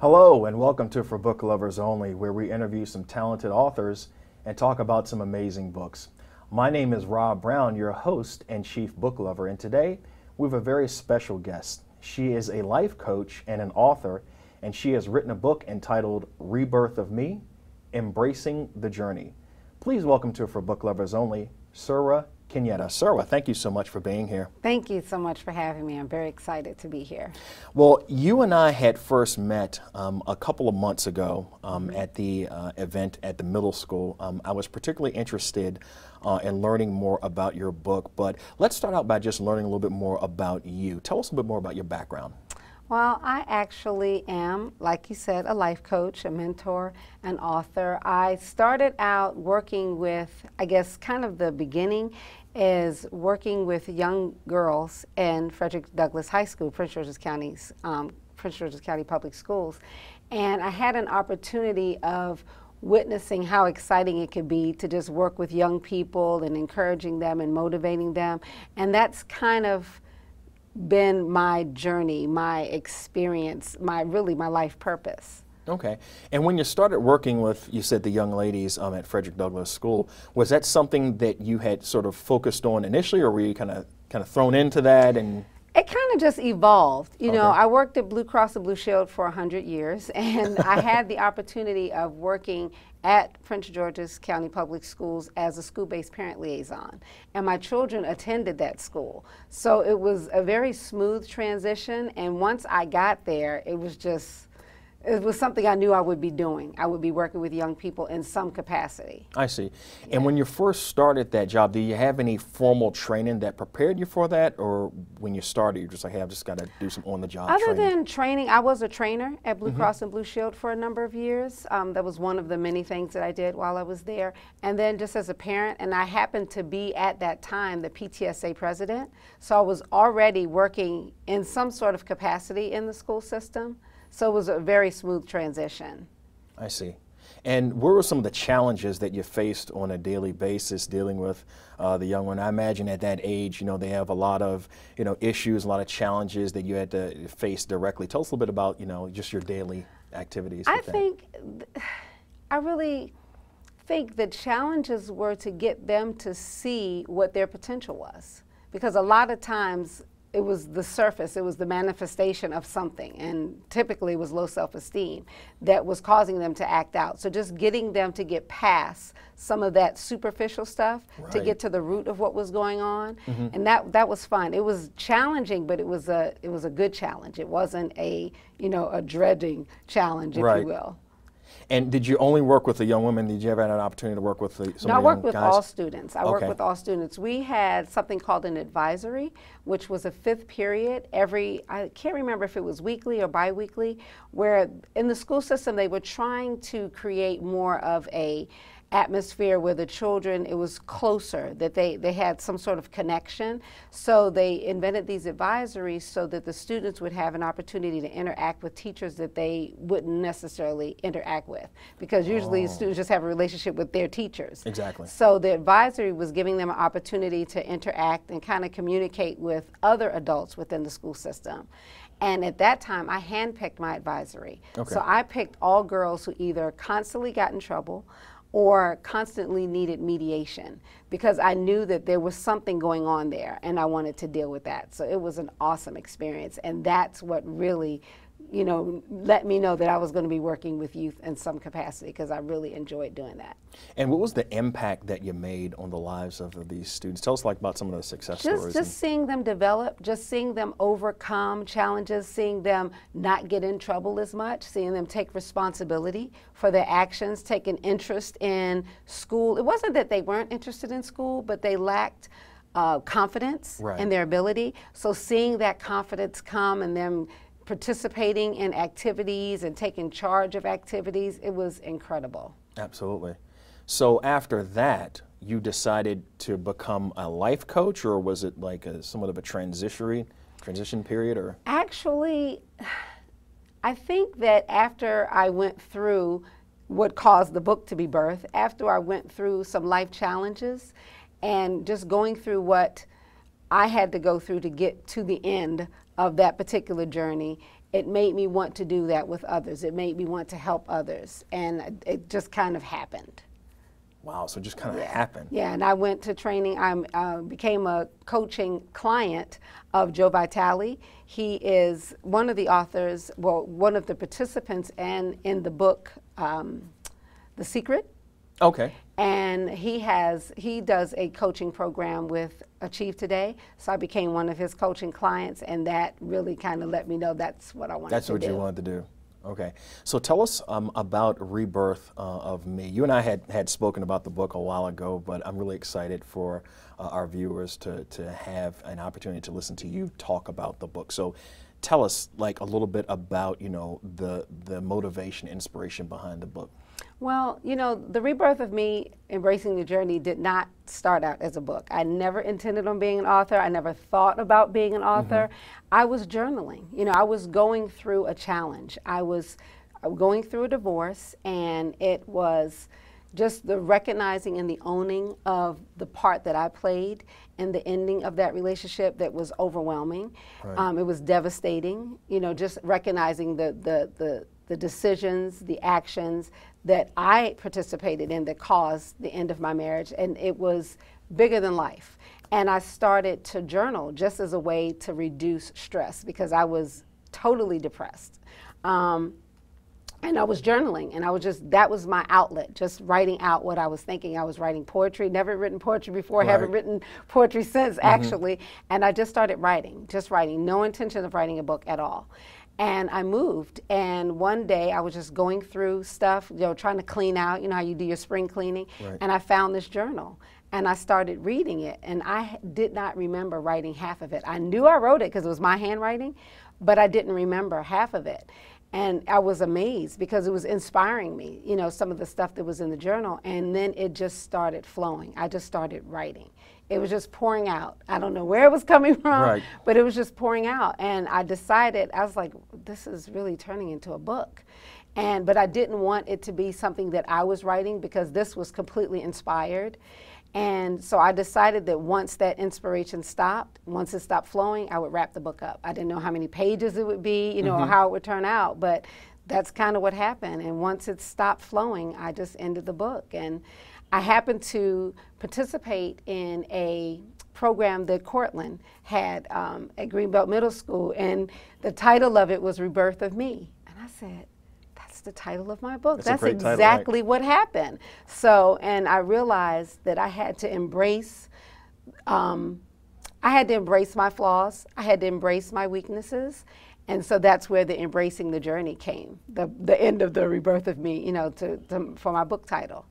Hello, and welcome to For Book Lovers Only, where we interview some talented authors and talk about some amazing books. My name is Rob Brown, your host and chief book lover, and today we have a very special guest. She is a life coach and an author, and she has written a book entitled Rebirth of Me Embracing the Journey. Please welcome to For Book Lovers Only, Sura Kenyatta Serwa, thank you so much for being here. Thank you so much for having me. I'm very excited to be here. Well, you and I had first met um, a couple of months ago um, mm-hmm. at the uh, event at the middle school. Um, I was particularly interested uh, in learning more about your book, but let's start out by just learning a little bit more about you. Tell us a bit more about your background. Well, I actually am, like you said, a life coach, a mentor, an author. I started out working with, I guess, kind of the beginning is working with young girls in Frederick Douglass High School, Prince George's County's um, Prince George's County Public Schools, and I had an opportunity of witnessing how exciting it could be to just work with young people and encouraging them and motivating them, and that's kind of been my journey, my experience, my really my life purpose. Okay. And when you started working with, you said the young ladies um, at Frederick Douglass School, was that something that you had sort of focused on initially, or were you kind of kind of thrown into that and? It kind of just evolved. You okay. know, I worked at Blue Cross and Blue Shield for 100 years, and I had the opportunity of working at Prince George's County Public Schools as a school based parent liaison. And my children attended that school. So it was a very smooth transition, and once I got there, it was just it was something I knew I would be doing. I would be working with young people in some capacity. I see. Yeah. And when you first started that job, did you have any formal training that prepared you for that? Or when you started, you're just like, hey, I've just got to do some on the job Other training. than training, I was a trainer at Blue mm -hmm. Cross and Blue Shield for a number of years. Um, that was one of the many things that I did while I was there. And then just as a parent, and I happened to be at that time the PTSA president. So I was already working in some sort of capacity in the school system. So it was a very smooth transition. I see. And what were some of the challenges that you faced on a daily basis dealing with uh, the young one? I imagine at that age, you know, they have a lot of, you know, issues, a lot of challenges that you had to face directly. Tell us a little bit about, you know, just your daily activities. I think, I really think the challenges were to get them to see what their potential was. Because a lot of times it was the surface, it was the manifestation of something, and typically it was low self esteem that was causing them to act out. So just getting them to get past some of that superficial stuff right. to get to the root of what was going on. Mm-hmm. And that that was fun. It was challenging, but it was a it was a good challenge. It wasn't a, you know, a dreading challenge, if right. you will. And did you only work with the young women? Did you ever have an opportunity to work with the, some no, I worked with guys? all students. I okay. worked with all students. We had something called an advisory, which was a fifth period every, I can't remember if it was weekly or biweekly, where in the school system they were trying to create more of a atmosphere where the children it was closer that they they had some sort of connection so they invented these advisories so that the students would have an opportunity to interact with teachers that they wouldn't necessarily interact with because usually oh. students just have a relationship with their teachers exactly so the advisory was giving them an opportunity to interact and kind of communicate with other adults within the school system and at that time, I handpicked my advisory. Okay. So I picked all girls who either constantly got in trouble or constantly needed mediation because I knew that there was something going on there and I wanted to deal with that. So it was an awesome experience and that's what really you know, let me know that I was going to be working with youth in some capacity because I really enjoyed doing that. And what was the impact that you made on the lives of these students? Tell us like about some of those success just, stories. Just seeing them develop, just seeing them overcome challenges, seeing them not get in trouble as much, seeing them take responsibility for their actions, take an interest in school. It wasn't that they weren't interested in school, but they lacked uh, confidence right. in their ability. So seeing that confidence come and them participating in activities and taking charge of activities. It was incredible. Absolutely. So after that, you decided to become a life coach, or was it like a, somewhat of a transitionary transition period, or actually? I think that after I went through what caused the book to be birthed, after I went through some life challenges and just going through what I had to go through to get to the end of that particular journey, it made me want to do that with others. It made me want to help others. And it just kind of happened. Wow, so it just kind of yeah. happened. Yeah, and I went to training. I uh, became a coaching client of Joe Vitale. He is one of the authors, well, one of the participants, and in the book, um, The Secret. Okay. And he has he does a coaching program with Achieve Today, so I became one of his coaching clients, and that really kind of let me know that's what I wanted. That's what do. you wanted to do. Okay, so tell us um, about Rebirth uh, of Me. You and I had, had spoken about the book a while ago, but I'm really excited for uh, our viewers to, to have an opportunity to listen to you talk about the book. So tell us like a little bit about, you know, the, the motivation, inspiration behind the book. Well, you know, the rebirth of me embracing the journey did not start out as a book. I never intended on being an author. I never thought about being an mm-hmm. author. Mm -hmm. I was journaling. You know, I was going through a challenge. I was uh, going through a divorce, and it was just the recognizing and the owning of the part that I played and the ending of that relationship that was overwhelming. Right. Um, it was devastating, you know, just recognizing the, the, the, the decisions, the actions that I participated in that caused the end of my marriage. And it was bigger than life. And I started to journal just as a way to reduce stress because I was totally depressed. Um, and I was journaling, and I was just that was my outlet, just writing out what I was thinking. I was writing poetry, never written poetry before, right. haven't written poetry since mm -hmm. actually. And I just started writing, just writing, no intention of writing a book at all and I moved. And one day I was just going through stuff, you know, trying to clean out, you know, how you do your spring cleaning. Right. And I found this journal and I started reading it. And I did not remember writing half of it. I knew I wrote it because it was my handwriting, but I didn't remember half of it. And I was amazed because it was inspiring me, you know, some of the stuff that was in the journal. And then it just started flowing. I just started writing it was just pouring out. I don't know where it was coming from, right. but it was just pouring out. And I decided, I was like, this is really turning into a book. And, but I didn't want it to be something that I was writing because this was completely inspired. And so I decided that once that inspiration stopped, once it stopped flowing, I would wrap the book up. I didn't know how many pages it would be, you know, mm -hmm. how it would turn out, but that's kind of what happened. And once it stopped flowing, I just ended the book. And I happened to participate in a program that Cortland had um, at Greenbelt Middle School, and the title of it was Rebirth of Me. And I said, that's the title of my book. That's, that's exactly title, what happened. So, and I realized that I had to embrace, um, I had to embrace my flaws, I had to embrace my weaknesses, and so that's where the embracing the journey came the, the end of the rebirth of me you know to, to, for my book title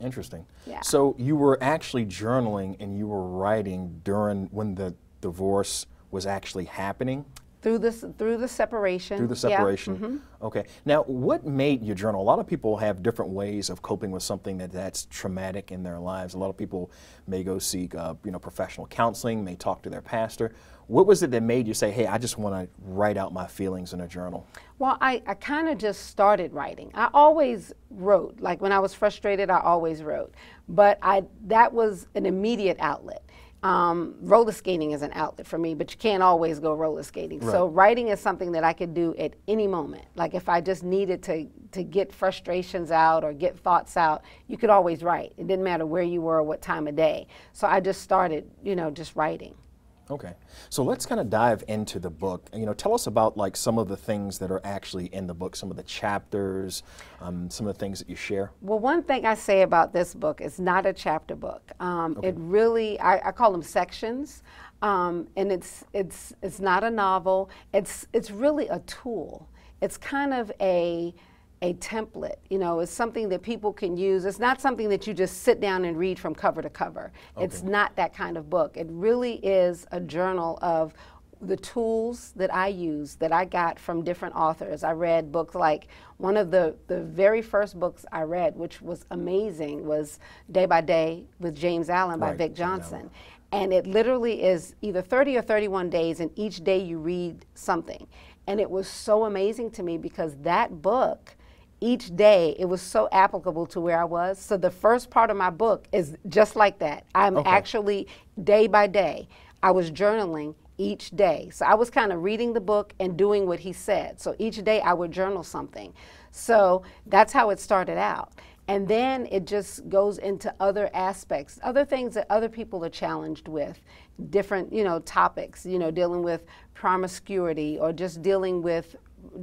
Interesting. Yeah. So you were actually journaling and you were writing during when the divorce was actually happening? Through this, through the separation. Through the separation. Yeah. Mm -hmm. Okay. Now, what made your journal? A lot of people have different ways of coping with something that that's traumatic in their lives. A lot of people may go seek, uh, you know, professional counseling, may talk to their pastor. What was it that made you say, "Hey, I just want to write out my feelings in a journal"? Well, I, I kind of just started writing. I always wrote. Like when I was frustrated, I always wrote. But I that was an immediate outlet. Um, roller skating is an outlet for me, but you can't always go roller skating. Right. So writing is something that I could do at any moment. Like if I just needed to to get frustrations out or get thoughts out, you could always write. It didn't matter where you were or what time of day. So I just started, you know, just writing. Okay, so let's kind of dive into the book. You know, tell us about like some of the things that are actually in the book, some of the chapters, um, some of the things that you share. Well, one thing I say about this book is not a chapter book. Um, okay. It really, I, I, call them sections, um, and it's it's it's not a novel. It's it's really a tool. It's kind of a a template. You know, it's something that people can use. It's not something that you just sit down and read from cover to cover. Okay. It's not that kind of book. It really is a journal of the tools that I use that I got from different authors. I read books like one of the, the very first books I read, which was amazing, was Day by Day with James Allen by right, Vic Johnson. And it literally is either 30 or 31 days, and each day you read something. And it was so amazing to me because that book each day it was so applicable to where I was. So the first part of my book is just like that. I'm okay. actually day by day, I was journaling each day. So I was kind of reading the book and doing what he said. So each day I would journal something. So that's how it started out. And then it just goes into other aspects, other things that other people are challenged with, different, you know, topics, you know, dealing with promiscuity or just dealing with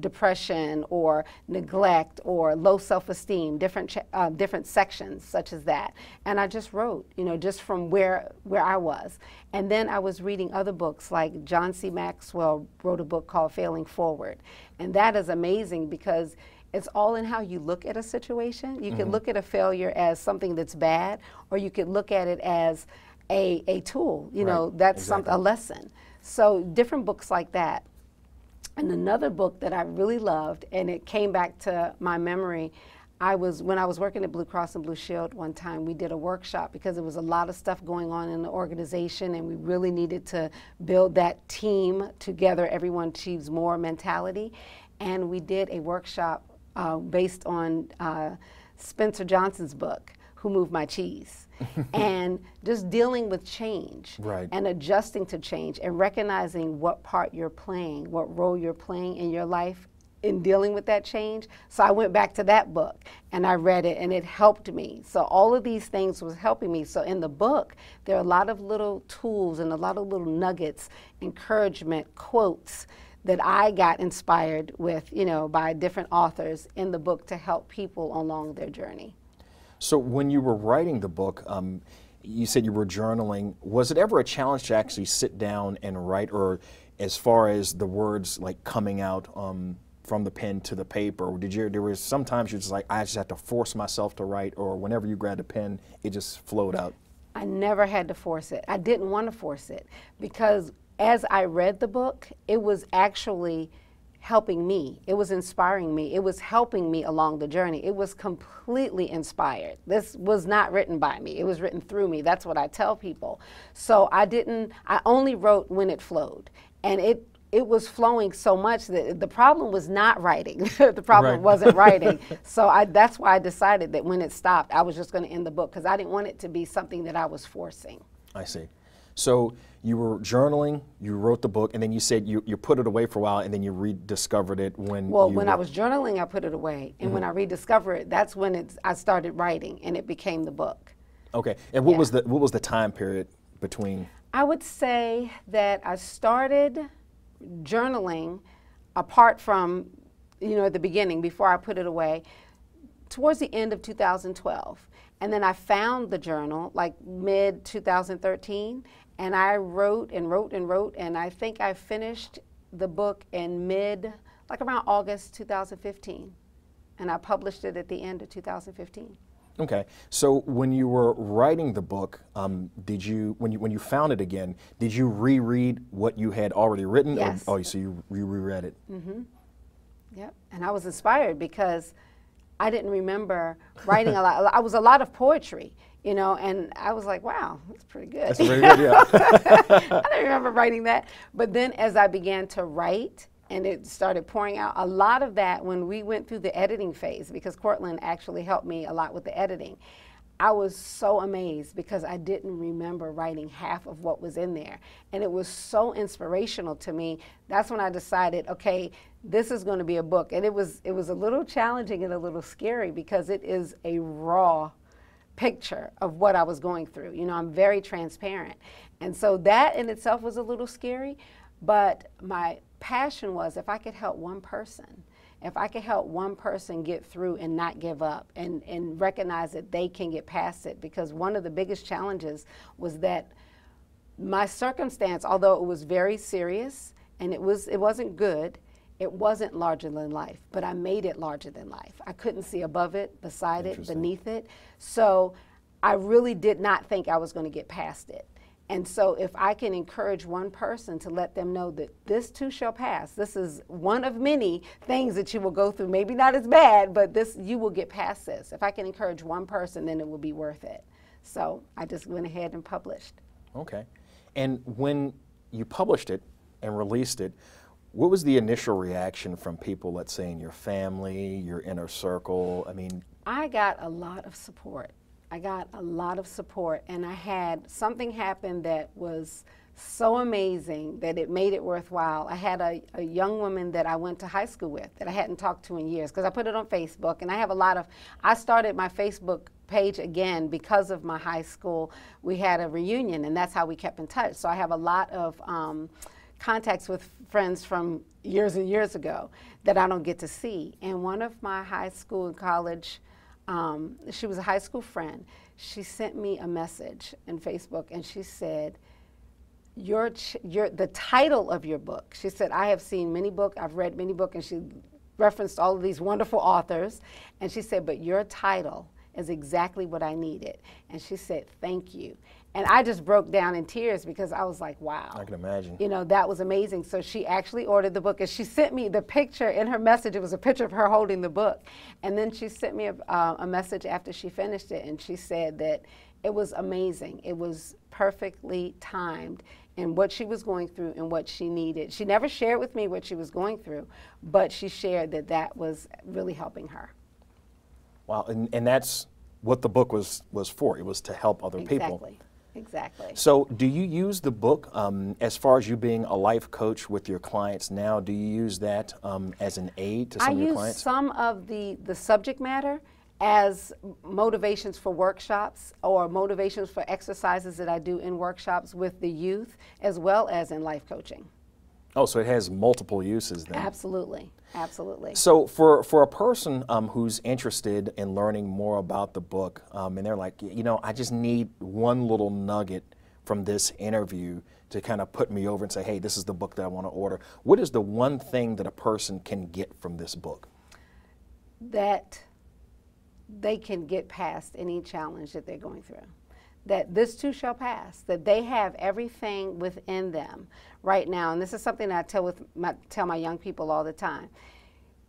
depression or neglect or low self-esteem, different uh, different sections such as that. And I just wrote, you know, just from where where I was. And then I was reading other books like John C. Maxwell wrote a book called Failing Forward, and that is amazing because it's all in how you look at a situation. You mm -hmm. can mm-hmm. look at a failure as something that's bad, or you could look at it as a, a tool, you right. know, that's exactly. some, a lesson. So different books like that and another book that I really loved, and it came back to my memory. I was when I was working at Blue Cross and Blue Shield one time. We did a workshop because there was a lot of stuff going on in the organization, and we really needed to build that team together. Everyone achieves more mentality, and we did a workshop uh, based on uh, Spencer Johnson's book who moved my cheese. and just dealing with change right. and adjusting to change and recognizing what part you're playing, what role you're playing in your life in dealing with that change. So I went back to that book and I read it and it helped me. So all of these things was helping me. So in the book, there are a lot of little tools and a lot of little nuggets, encouragement, quotes that I got inspired with, you know, by different authors in the book to help people along their journey. So when you were writing the book, um, you said you were journaling. Was it ever a challenge to actually sit down and write, or as far as the words like coming out um, from the pen to the paper? Did you? There was sometimes you're just like, I just have to force myself to write, or whenever you grabbed a pen, it just flowed out. I never had to force it. I didn't want to force it because as I read the book, it was actually helping me. It was inspiring me. It was helping me along the journey. It was completely inspired. This was not written by me. It was written through me. That's what I tell people. So I didn't I only wrote when it flowed. And it it was flowing so much that the problem was not writing. the problem right. wasn't writing. so I, that's why I decided that when it stopped, I was just going to end the book because I didn't want it to be something that I was forcing. I see. So you were journaling, you wrote the book, and then you said you, you put it away for a while, and then you rediscovered it when. Well, when I was journaling, I put it away, and mm -hmm. when mm-hmm. I rediscovered it, that's when it's, I started writing, and it became the book. Okay, and what yeah. was the what was the time period between? I would say that I started journaling, apart from you know at the beginning before I put it away, towards the end of 2012, and then I found the journal like mid 2013 and I wrote and wrote and wrote, and I think I finished the book in mid, like around August 2015. And I published it at the end of 2015. Okay. So when you were writing the book, um, did you when you when you found it again, did you reread what you had already written? Yes. Or, oh, so you, you reread it. Mm-hmm. Yep. And I was inspired because I didn't remember writing a lot. I was a lot of poetry, you know, and I was like, wow, that's pretty good. That's pretty good, yeah. I don't remember writing that. But then as I began to write, and it started pouring out. A lot of that when we went through the editing phase, because Cortland actually helped me a lot with the editing. I was so amazed because I didn't remember writing half of what was in there. And it was so inspirational to me. That's when I decided, okay, this is going to be a book. And it was it was a little challenging and a little scary because it is a raw picture of what I was going through. You know, I'm very transparent. And so that in itself was a little scary, but my passion was if I could help one person, if I could help one person get through and not give up and, and recognize that they can get past it, because one of the biggest challenges was that my circumstance, although it was very serious and it, was, it wasn't good, it wasn't larger than life, but I made it larger than life. I couldn't see above it, beside it, beneath it. So I really did not think I was going to get past it. And so if I can encourage one person to let them know that this too shall pass, this is one of many things that you will go through, maybe not as bad, but this you will get past this. If I can encourage one person, then it will be worth it. So I just went ahead and published. Okay. And when you published it and released it, what was the initial reaction from people, let's say in your family, your inner circle? I mean, I got a lot of support. I got a lot of support, and I had something happen that was so amazing that it made it worthwhile. I had a, a young woman that I went to high school with that I hadn't talked to in years because I put it on Facebook, and I have a lot of, I started my Facebook page again because of my high school. We had a reunion, and that's how we kept in touch. So I have a lot of, um, contacts with friends from years and years ago that I don't get to see. And one of my high school and college, um, she was a high school friend. She sent me a message in Facebook, and she said, your, your, the title of your book. She said, I have seen many book, I've read many book, and she referenced all of these wonderful authors. And she said, but your title is exactly what I needed. And she said, thank you. And I just broke down in tears because I was like, wow. I can imagine. You know, that was amazing. So she actually ordered the book and she sent me the picture in her message. It was a picture of her holding the book. And then she sent me a, uh, a message after she finished it and she said that it was amazing. It was perfectly timed and what she was going through and what she needed. She never shared with me what she was going through, but she shared that that was really helping her. Wow, and, and that's what the book was, was for. It was to help other exactly. people. Exactly. So, do you use the book um, as far as you being a life coach with your clients now? Do you use that um, as an aid to some I of your clients? I use some of the, the subject matter as motivations for workshops or motivations for exercises that I do in workshops with the youth as well as in life coaching. Oh, so it has multiple uses then. Absolutely, absolutely. So for for a person um, who's interested in learning more about the book, um, and they're like, you know, I just need one little nugget from this interview to kind of put me over and say, hey, this is the book that I want to order. What is the one thing that a person can get from this book? That they can get past any challenge that they're going through that this too shall pass, that they have everything within them right now, and this is something I tell with my, tell my young people all the time.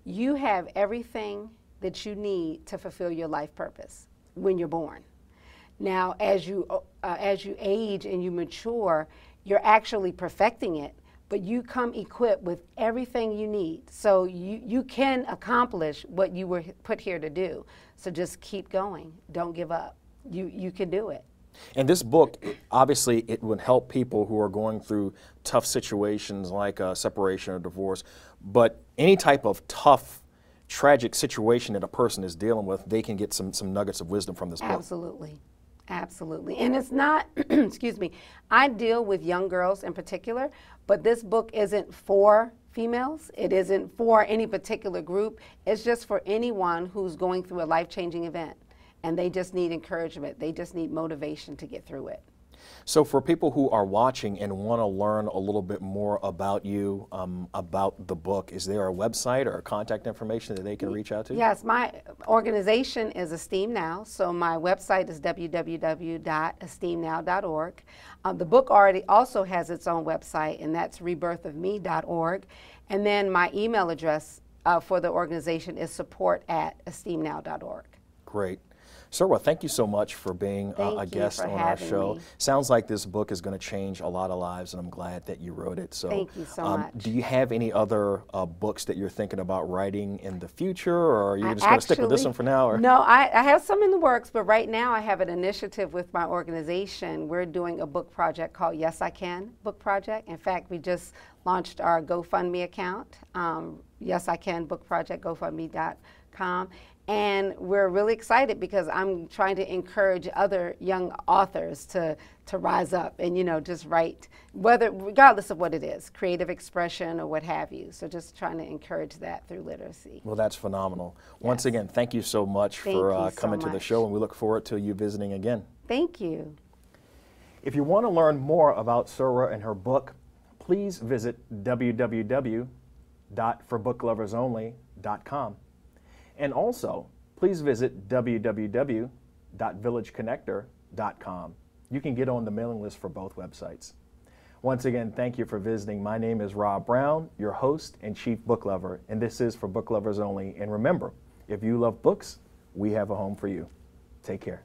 You have everything that you need to fulfill your life purpose when you're born. Now, as you uh, as you age and you mature, you're actually perfecting it, but you come equipped with everything you need, so you you can accomplish what you were put here to do. So just keep going. Don't give up. You you can do it. And this book, obviously, it would help people who are going through tough situations like a uh, separation or divorce, but any type of tough, tragic situation that a person is dealing with, they can get some, some nuggets of wisdom from this book. Absolutely. Absolutely. And it's not, excuse me, I deal with young girls in particular, but this book isn't for females. It isn't for any particular group. It's just for anyone who's going through a life changing event and they just need encouragement. They just need motivation to get through it. So, for people who are watching and want to learn a little bit more about you, um, about the book, is there a website or contact information that they can reach out to? Yes, my organization is Esteem Now. So, my website is www.esteemnow.org. Um, uh, the book already also has its own website, and that's rebirthofme.org. And then my email address uh, for the organization is support at esteemnow.org. Great. Sirwa, thank you so much for being uh, a guest on our show. Me. Sounds like this book is going to change a lot of lives, and I'm glad that you wrote it. So, thank you so um, much. Do you have any other uh, books that you're thinking about writing in the future, or are you just going to stick with this one for now? Or? No, I, I have some in the works, but right now I have an initiative with my organization. We're doing a book project called Yes I Can Book Project. In fact, we just launched our GoFundMe account, um, Yes I Can Book Project, GoFundMe.com and we're really excited because I'm trying to encourage other young authors to to rise up and you know just write whether regardless of what it is creative expression or what have you so just trying to encourage that through literacy well that's phenomenal yes. once again thank you so much thank for uh, coming so much. to the show and we look forward to you visiting again thank you if you want to learn more about sora and her book please visit www.forbookloversonly.com and also, please visit www.villageconnector.com. You can get on the mailing list for both websites. Once again, thank you for visiting. My name is Rob Brown, your host and chief book lover, and this is for book lovers only. And remember, if you love books, we have a home for you. Take care.